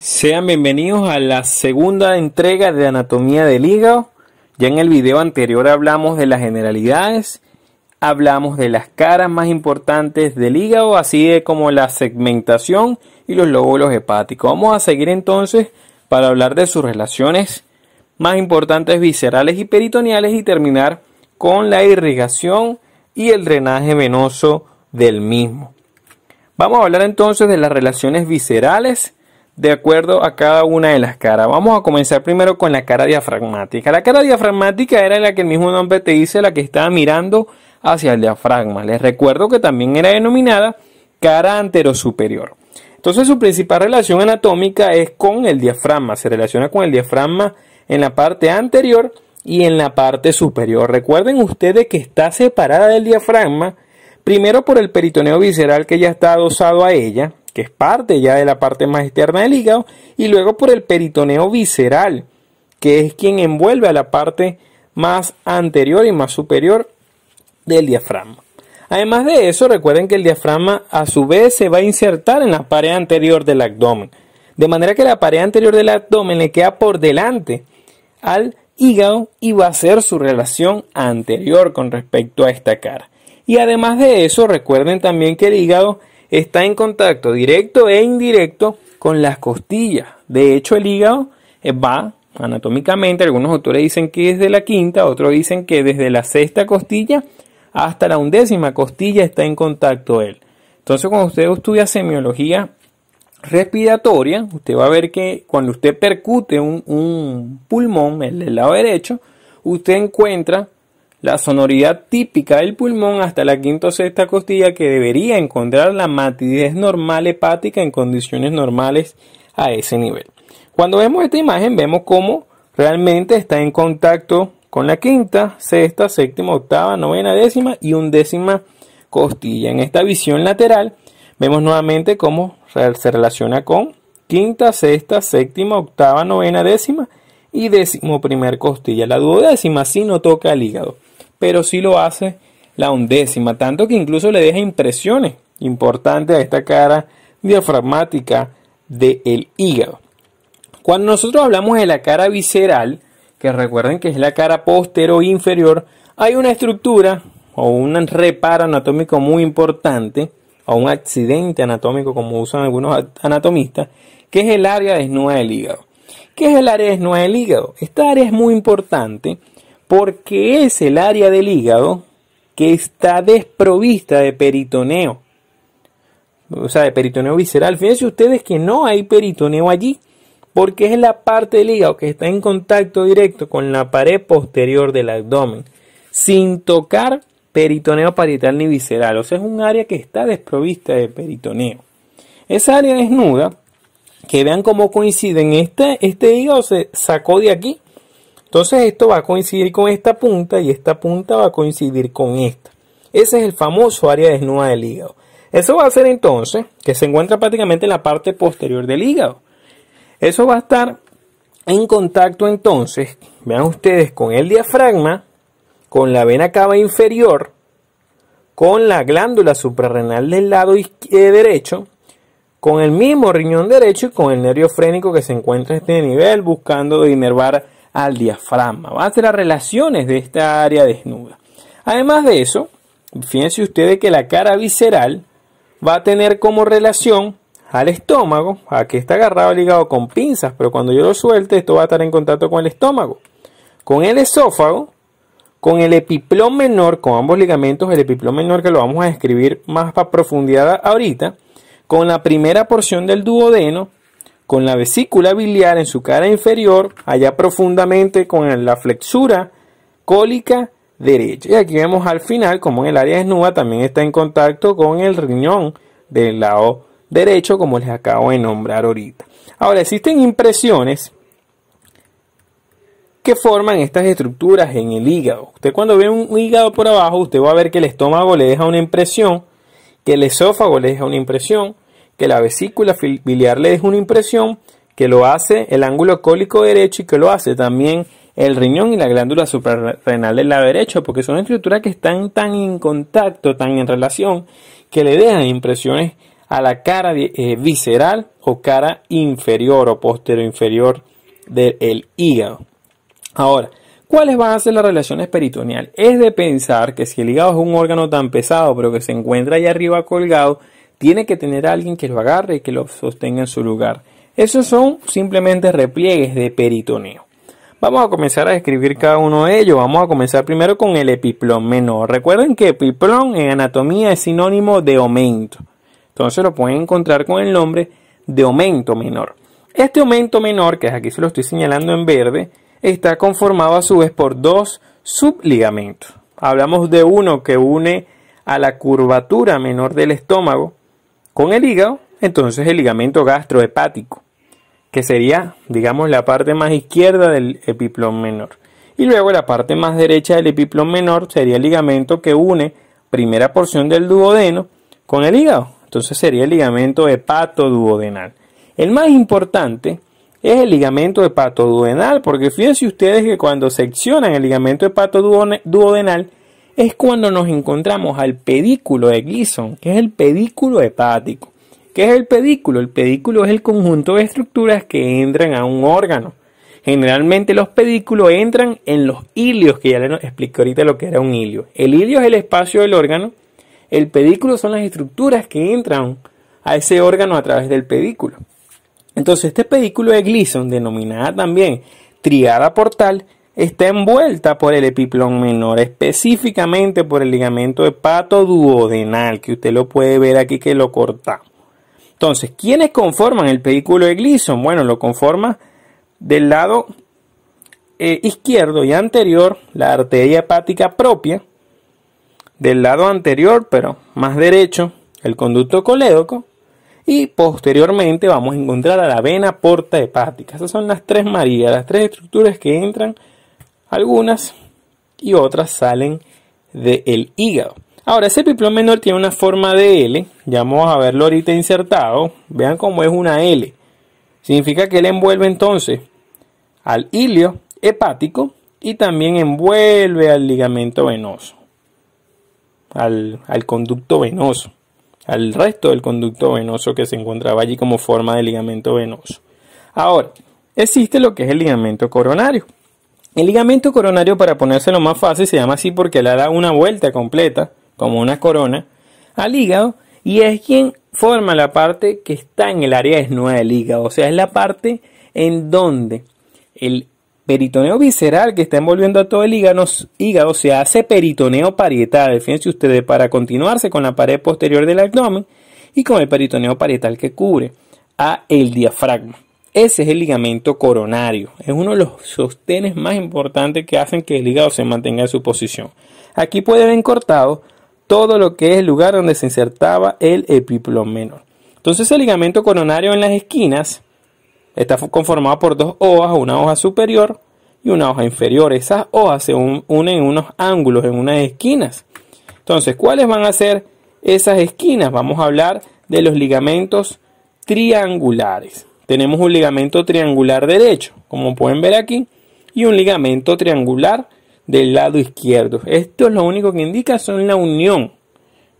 Sean bienvenidos a la segunda entrega de Anatomía del Hígado. Ya en el video anterior hablamos de las generalidades, hablamos de las caras más importantes del hígado, así como la segmentación y los lóbulos hepáticos. Vamos a seguir entonces para hablar de sus relaciones más importantes viscerales y peritoneales y terminar con la irrigación y el drenaje venoso del mismo. Vamos a hablar entonces de las relaciones viscerales de acuerdo a cada una de las caras. Vamos a comenzar primero con la cara diafragmática. La cara diafragmática era la que el mismo nombre te dice, la que estaba mirando hacia el diafragma. Les recuerdo que también era denominada cara anterosuperior. Entonces su principal relación anatómica es con el diafragma, se relaciona con el diafragma en la parte anterior y en la parte superior. Recuerden ustedes que está separada del diafragma, primero por el peritoneo visceral que ya está adosado a ella, que es parte ya de la parte más externa del hígado, y luego por el peritoneo visceral, que es quien envuelve a la parte más anterior y más superior del diafragma. Además de eso, recuerden que el diafragma a su vez se va a insertar en la pared anterior del abdomen, de manera que la pared anterior del abdomen le queda por delante al hígado y va a ser su relación anterior con respecto a esta cara. Y además de eso, recuerden también que el hígado está en contacto directo e indirecto con las costillas. De hecho, el hígado eh, va anatómicamente, algunos autores dicen que es de la quinta, otros dicen que desde la sexta costilla hasta la undécima costilla está en contacto él. Entonces, cuando usted estudia semiología respiratoria, usted va a ver que cuando usted percute un, un pulmón, el del lado derecho, usted encuentra la sonoridad típica del pulmón hasta la quinta o sexta costilla que debería encontrar la matidez normal hepática en condiciones normales a ese nivel. Cuando vemos esta imagen vemos cómo realmente está en contacto con la quinta, sexta, séptima, octava, novena, décima y undécima costilla. En esta visión lateral vemos nuevamente cómo se relaciona con quinta, sexta, séptima, octava, novena, décima y décimo primer costilla. La duodécima sí no toca el hígado pero sí lo hace la undécima, tanto que incluso le deja impresiones importantes a esta cara diafragmática del hígado. Cuando nosotros hablamos de la cara visceral, que recuerden que es la cara postero inferior, hay una estructura o un reparo anatómico muy importante o un accidente anatómico como usan algunos anatomistas, que es el área desnuda del hígado. ¿Qué es el área desnuda del hígado? Esta área es muy importante porque es el área del hígado que está desprovista de peritoneo. O sea, de peritoneo visceral. Fíjense ustedes que no hay peritoneo allí, porque es la parte del hígado que está en contacto directo con la pared posterior del abdomen, sin tocar peritoneo parietal ni visceral. O sea, es un área que está desprovista de peritoneo. Esa área desnuda, que vean cómo coinciden, este, este hígado se sacó de aquí entonces esto va a coincidir con esta punta y esta punta va a coincidir con esta. Ese es el famoso área desnuda del hígado. Eso va a ser entonces que se encuentra prácticamente en la parte posterior del hígado. Eso va a estar en contacto entonces, vean ustedes, con el diafragma, con la vena cava inferior, con la glándula suprarrenal del lado eh, derecho, con el mismo riñón derecho y con el nervio frénico que se encuentra en este nivel, buscando inervar al diafragma. va a ser las relaciones de esta área desnuda. Además de eso, fíjense ustedes que la cara visceral va a tener como relación al estómago, a que está agarrado el hígado con pinzas, pero cuando yo lo suelte, esto va a estar en contacto con el estómago, con el esófago, con el epiplom menor, con ambos ligamentos, el epiplón menor que lo vamos a describir más a profundidad ahorita, con la primera porción del duodeno con la vesícula biliar en su cara inferior, allá profundamente con la flexura cólica derecha. Y aquí vemos al final como en el área desnuda también está en contacto con el riñón del lado derecho, como les acabo de nombrar ahorita. Ahora, existen impresiones que forman estas estructuras en el hígado. Usted cuando ve un hígado por abajo, usted va a ver que el estómago le deja una impresión, que el esófago le deja una impresión, que la vesícula biliar le deja una impresión que lo hace el ángulo cólico derecho y que lo hace también el riñón y la glándula suprarrenal del lado derecho, porque son estructuras que están tan en contacto, tan en relación, que le dejan impresiones a la cara eh, visceral o cara inferior o posterior inferior del hígado. Ahora, ¿cuáles van a ser las relaciones peritoneales? Es de pensar que si el hígado es un órgano tan pesado, pero que se encuentra ahí arriba colgado, tiene que tener a alguien que lo agarre y que lo sostenga en su lugar. Esos son simplemente repliegues de peritoneo. Vamos a comenzar a describir cada uno de ellos. Vamos a comenzar primero con el epiplón menor. Recuerden que epiplón en anatomía es sinónimo de aumento. Entonces lo pueden encontrar con el nombre de aumento menor. Este aumento menor, que aquí se lo estoy señalando en verde, está conformado a su vez por dos subligamentos. Hablamos de uno que une a la curvatura menor del estómago con el hígado, entonces el ligamento gastrohepático, que sería, digamos, la parte más izquierda del epiplón menor. Y luego la parte más derecha del epiplón menor sería el ligamento que une primera porción del duodeno con el hígado. Entonces sería el ligamento duodenal. El más importante es el ligamento duodenal, porque fíjense ustedes que cuando seccionan el ligamento duodenal es cuando nos encontramos al pedículo de Gleason, que es el pedículo hepático. ¿Qué es el pedículo? El pedículo es el conjunto de estructuras que entran a un órgano. Generalmente los pedículos entran en los hilios, que ya les expliqué ahorita lo que era un ilio. El ilio es el espacio del órgano, el pedículo son las estructuras que entran a ese órgano a través del pedículo. Entonces este pedículo de Gleason, denominada también triada portal, está envuelta por el epiplón menor, específicamente por el ligamento hepato duodenal, que usted lo puede ver aquí que lo cortamos. Entonces, ¿quiénes conforman el pedículo de Glisson Bueno, lo conforma del lado eh, izquierdo y anterior la arteria hepática propia, del lado anterior, pero más derecho, el conducto colédoco, y posteriormente vamos a encontrar a la vena porta hepática. Esas son las tres Marías, las tres estructuras que entran algunas y otras salen del hígado. Ahora, ese piplón menor tiene una forma de L, ya vamos a verlo ahorita insertado, vean cómo es una L. Significa que él envuelve entonces al hilio hepático y también envuelve al ligamento venoso, al, al conducto venoso, al resto del conducto venoso que se encontraba allí como forma de ligamento venoso. Ahora, existe lo que es el ligamento coronario. El ligamento coronario, para ponérselo más fácil, se llama así porque le da una vuelta completa, como una corona, al hígado y es quien forma la parte que está en el área desnuda del hígado, o sea, es la parte en donde el peritoneo visceral que está envolviendo a todo el hígado, se hace peritoneo parietal, fíjense ustedes, para continuarse con la pared posterior del abdomen y con el peritoneo parietal que cubre a el diafragma. Ese es el ligamento coronario. Es uno de los sostenes más importantes que hacen que el hígado se mantenga en su posición. Aquí puede ver cortado todo lo que es el lugar donde se insertaba el epiplomeno. menor. Entonces el ligamento coronario en las esquinas está conformado por dos hojas, una hoja superior y una hoja inferior. Esas hojas se unen en unos ángulos, en unas esquinas. Entonces, ¿cuáles van a ser esas esquinas? Vamos a hablar de los ligamentos triangulares tenemos un ligamento triangular derecho, como pueden ver aquí, y un ligamento triangular del lado izquierdo. Esto es lo único que indica son la unión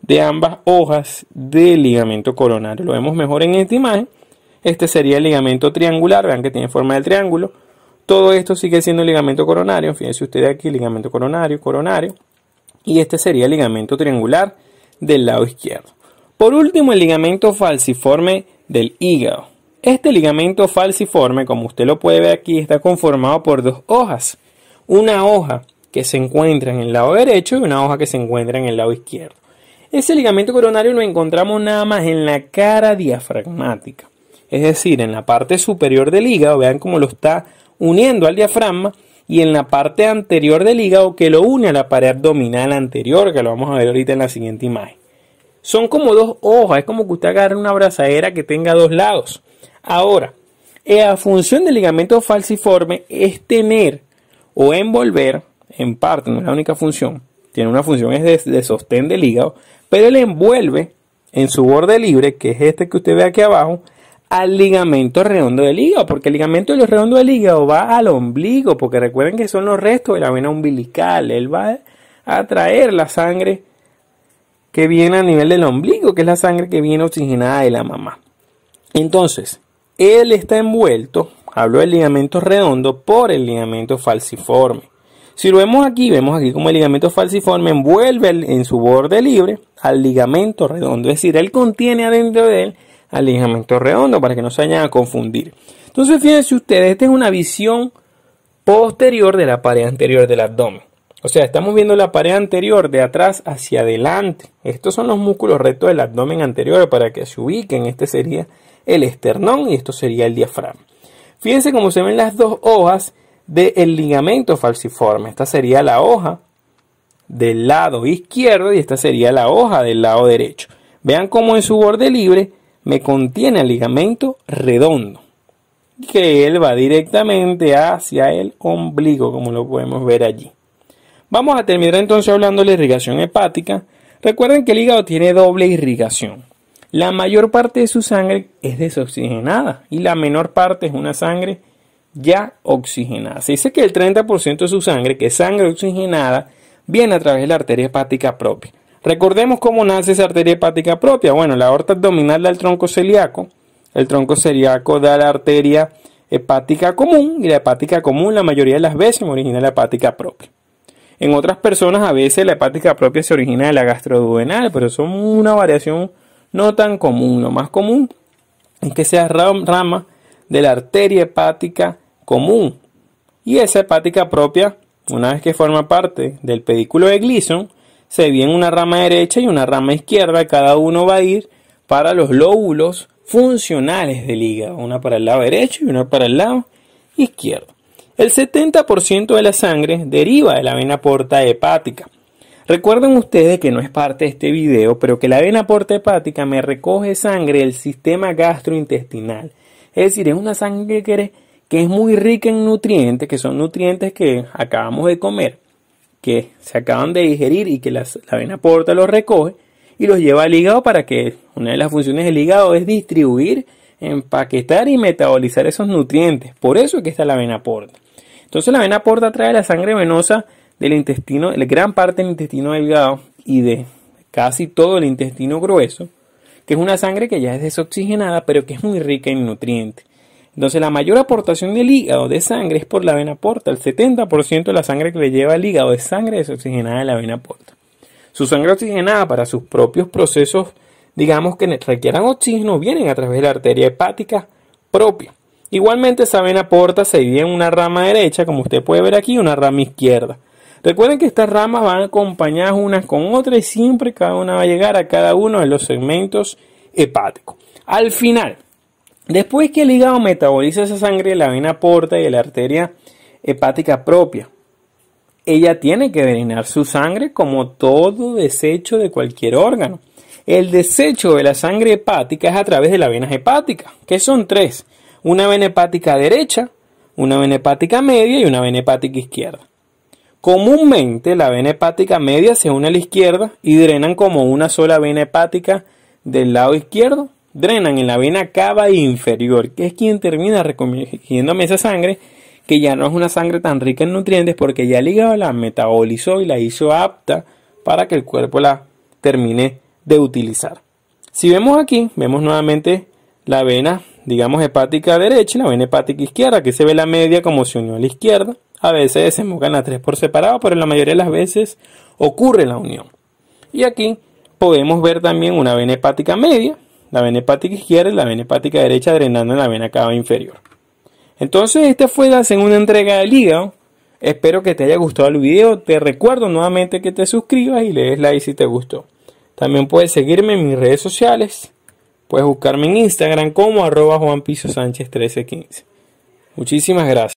de ambas hojas del ligamento coronario. Lo vemos mejor en esta imagen. Este sería el ligamento triangular, vean que tiene forma de triángulo. Todo esto sigue siendo el ligamento coronario. Fíjense ustedes aquí, ligamento coronario, coronario. Y este sería el ligamento triangular del lado izquierdo. Por último, el ligamento falciforme del hígado. Este ligamento falciforme, como usted lo puede ver aquí, está conformado por dos hojas. Una hoja que se encuentra en el lado derecho y una hoja que se encuentra en el lado izquierdo. Ese ligamento coronario lo encontramos nada más en la cara diafragmática, es decir, en la parte superior del hígado, vean cómo lo está uniendo al diafragma, y en la parte anterior del hígado que lo une a la pared abdominal anterior, que lo vamos a ver ahorita en la siguiente imagen. Son como dos hojas, es como que usted agarre una abrazadera que tenga dos lados. Ahora, la función del ligamento falciforme es tener o envolver, en parte, no es la única función, tiene una función es de, sostén del hígado, pero él envuelve en su borde libre, que es este que usted ve aquí abajo, al ligamento redondo del hígado, porque el ligamento redondo del hígado va al ombligo, porque recuerden que son los restos de la vena umbilical, él va a traer la sangre que viene a nivel del ombligo, que es la sangre que viene oxigenada de la mamá. Entonces, él está envuelto, hablo del ligamento redondo, por el ligamento falciforme. Si lo vemos aquí, vemos aquí como el ligamento falciforme envuelve en su borde libre al ligamento redondo. Es decir, él contiene adentro de él al ligamento redondo para que no se vayan a confundir. Entonces, fíjense ustedes, esta es una visión posterior de la pared anterior del abdomen. O sea, estamos viendo la pared anterior de atrás hacia adelante. Estos son los músculos rectos del abdomen anterior para que se ubiquen. Este sería el esternón y esto sería el diafragma. Fíjense cómo se ven las dos hojas del ligamento falciforme. Esta sería la hoja del lado izquierdo y esta sería la hoja del lado derecho. Vean cómo en su borde libre me contiene el ligamento redondo, que él va directamente hacia el ombligo, como lo podemos ver allí. Vamos a terminar entonces hablando de la irrigación hepática. Recuerden que el hígado tiene doble irrigación. La mayor parte de su sangre es desoxigenada y la menor parte es una sangre ya oxigenada. Se dice que el 30% de su sangre, que es sangre oxigenada, viene a través de la arteria hepática propia. Recordemos cómo nace esa arteria hepática propia. Bueno, la aorta abdominal da el tronco celíaco, el tronco celíaco da la arteria hepática común y la hepática común la mayoría de las veces origina la hepática propia. En otras personas a veces la hepática propia se origina de la gastroduodenal, pero son una variación no tan común. Lo más común es que sea rama de la arteria hepática común. Y esa hepática propia, una vez que forma parte del pedículo de Gleason, se viene una rama derecha y una rama izquierda. Cada uno va a ir para los lóbulos funcionales del hígado, una para el lado derecho y una para el lado izquierdo. El 70% de la sangre deriva de la vena porta hepática Recuerden ustedes que no es parte de este video, pero que la vena porta hepática me recoge sangre del sistema gastrointestinal. Es decir, es una sangre que, es muy rica en nutrientes, que son nutrientes que acabamos de comer, que se acaban de digerir y que la vena porta los recoge y los lleva al hígado para que una de las funciones del hígado es distribuir, empaquetar y metabolizar esos nutrientes. Por eso es que está la vena porta. Entonces la vena porta trae la sangre venosa del intestino, la gran parte del intestino delgado y de casi todo el intestino grueso, que es una sangre que ya es desoxigenada, pero que es muy rica en nutrientes. Entonces la mayor aportación del hígado de sangre es por la vena porta. El 70% de la sangre que le lleva al hígado es sangre desoxigenada de la vena porta. Su sangre oxigenada para sus propios procesos, digamos que requieran oxígeno, vienen a través de la arteria hepática propia. Igualmente esa vena porta se divide en una rama derecha, como usted puede ver aquí, una rama izquierda. Recuerden que estas ramas van acompañadas unas con otras y siempre cada una va a llegar a cada uno de los segmentos hepáticos. Al final, después que el hígado metaboliza esa sangre, la vena porta y la arteria hepática propia. Ella tiene que drenar su sangre como todo desecho de cualquier órgano. El desecho de la sangre hepática es a través de las venas hepáticas, que son tres. Una vena hepática derecha, una vena hepática media y una vena hepática izquierda. Comúnmente la vena hepática media se une a la izquierda y drenan como una sola vena hepática del lado izquierdo. Drenan en la vena cava inferior, que es quien termina recogiéndome esa sangre, que ya no es una sangre tan rica en nutrientes porque ya el hígado la metabolizó y la hizo apta para que el cuerpo la termine de utilizar. Si vemos aquí, vemos nuevamente la vena, digamos, hepática derecha y la vena hepática izquierda, que se ve la media como se unió a la izquierda. A veces desembocan las tres por separado, pero la mayoría de las veces ocurre la unión. Y aquí podemos ver también una vena hepática media, la vena hepática izquierda y la vena hepática derecha drenando en la vena cava inferior. Entonces, este fue la segunda entrega del hígado. Espero que te haya gustado el video. Te recuerdo nuevamente que te suscribas y le des like si te gustó. También puedes seguirme en mis redes sociales. Puedes buscarme en Instagram como arroba Juan Sánchez 1315. Muchísimas gracias.